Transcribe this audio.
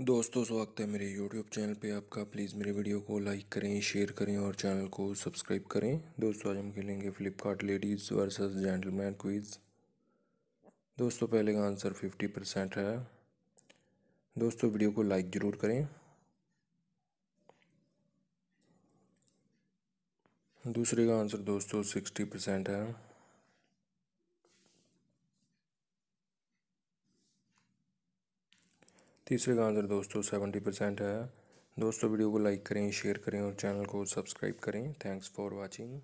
दोस्तों स्वागत है मेरे यूट्यूब चैनल पे आपका प्लीज़ मेरे वीडियो को लाइक करें शेयर करें और चैनल को सब्सक्राइब करें दोस्तों आज हम खेलेंगे Flipkart ladies versus gentleman quiz दोस्तों पहले का आंसर फिफ्टी परसेंट है दोस्तों वीडियो को लाइक ज़रूर करें दूसरे का आंसर दोस्तों सिक्सटी परसेंट है तीसरे का आंसर दोस्तों सेवेंटी परसेंट है दोस्तों वीडियो को लाइक करें शेयर करें और चैनल को सब्सक्राइब करें थैंक्स फॉर वॉचिंग